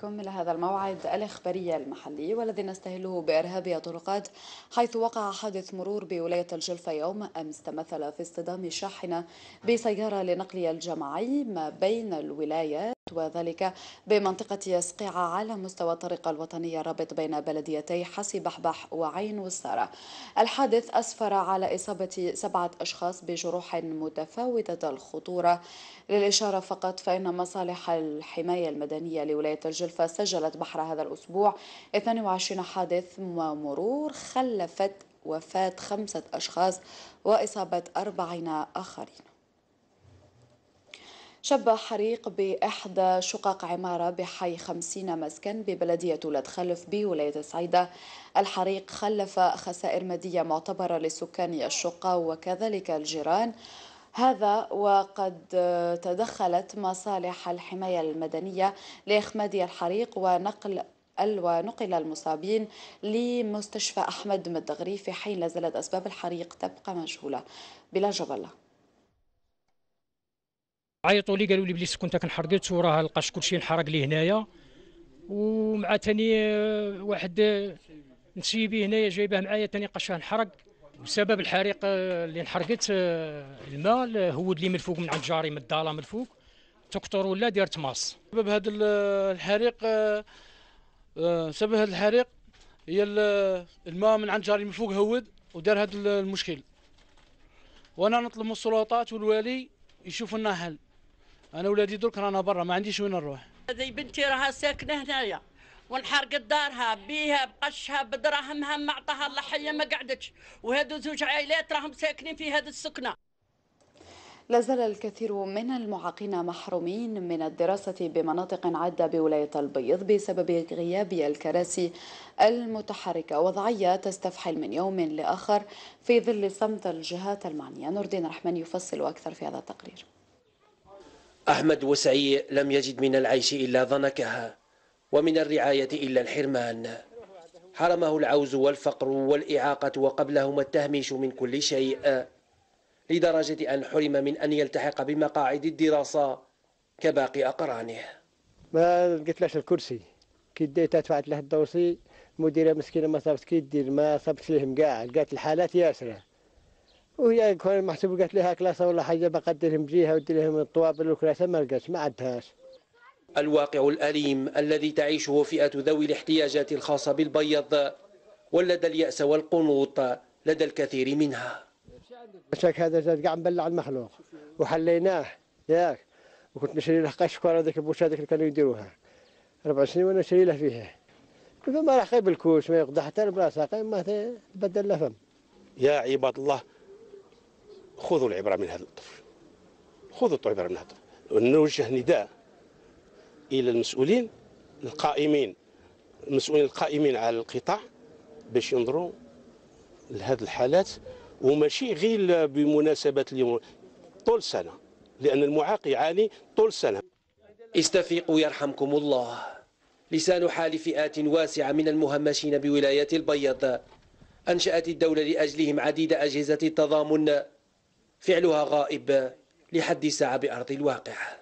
كمل هذا الموعد الإخباري المحلي والذي نستهله بإرهابي طرقات حيث وقع حادث مرور بولاية الجلفة يوم أمس تمثل في اصطدام شاحنة بسيارة لنقل الجماعي ما بين الولايات وذلك بمنطقة يسقيعة على مستوى الطريق الوطني الرابط بين بلديتي حسي بحبح وعين وسارة الحادث أسفر على إصابة سبعة أشخاص بجروح متفاوتة الخطورة للإشارة فقط فإن مصالح الحماية المدنية لولاية الجلفة سجلت بحر هذا الأسبوع 22 حادث ومرور خلفت وفاة خمسة أشخاص وإصابة أربعين آخرين شب حريق بإحدى شقق عمارة بحي خمسين مسكن ببلدية ولاد خلف بولاية سعيدة الحريق خلف خسائر مادية معتبرة لسكان الشقة وكذلك الجيران هذا وقد تدخلت مصالح الحماية المدنية لإخماد الحريق ونقل ونقل المصابين لمستشفى أحمد مدغري في حين لا زالت أسباب الحريق تبقى مجهولة بلا جبلة عيطوا لي قالوا لي بلي كنت كنحرقت وراه لقاش كلشي انحرق لي هنايا ومع ثاني آه، واحد آه، نسيبي هنايا جايبه معايا ثاني قاش انحرق بسبب الحريق آه، اللي انحرقت الماء هود لي من الفوق من عند جاري من الداله من الفوق تكتر ولا دارت ماس سبب هذا الحريق سبب هذا الحريق هي الماء من عند جاري من فوق هود ودار هذا المشكل وانا نطلب من السلطات والوالي يشوف لنا حل انا ولادي درك رانا برا ما عنديش وين نروح هذه بنتي راها ساكنه هنايا ونحرق دارها بيها بقشها بدراهمها ما عطاها الله حيه ما قعدتش وهذو زوج عائلات راهم ساكنين في هذه السكنه لا زال الكثير من المعاقين محرومين من الدراسة بمناطق عدة بولاية البيض بسبب غياب الكراسي المتحركة وضعية تستفحل من يوم لآخر في ظل صمت الجهات المعنية نور الدين رحمن يفصل أكثر في هذا التقرير أحمد وسعي لم يجد من العيش إلا ضنكها ومن الرعاية إلا الحرمان حرمه العوز والفقر والإعاقة وقبلهما التهميش من كل شيء لدرجة أن حرم من أن يلتحق بمقاعد الدراسة كباقي أقرانه ما لاش الكرسي كي ديتها دفعت له الدوسي المديره مسكينه ما صابت كي دير ما صابت لهم كاع لقات الحالات ياسره وهي كون محسوب قالت لها كلاسه ولا حاجه بقدر بجيها ودي لهم الطوابل والكلاسه ما لقاش ما عندهاش الواقع الأليم الذي تعيشه فئة ذوي الاحتياجات الخاصة بالبيض ولدى اليأس والقنوط لدى الكثير منها شاك هذا زاد قاع مبلع المخلوق وحليناه ياك وكنت نشري له قشكوره هذاك البوش هذاك اللي كانوا يديروها ربع سنين وانا نشري له فيها ما راح غير بالكوش ما يقضى حتى البلاصه ما تبدل له فم يا عباد الله خذوا العبرة من هذا الطفل خذوا العبرة من هذا الطفل نوجه نداء إلى المسؤولين القائمين المسؤولين القائمين على القطاع باش ينظروا لهذه الحالات وماشي غير بمناسبة اليوم طول سنة لأن المعاق يعاني طول سنة استفيقوا يرحمكم الله لسان حال فئات واسعة من المهمشين بولاية البيض أنشأت الدولة لأجلهم عديد أجهزة التضامن فعلها غائب لحد ساعة بأرض الواقع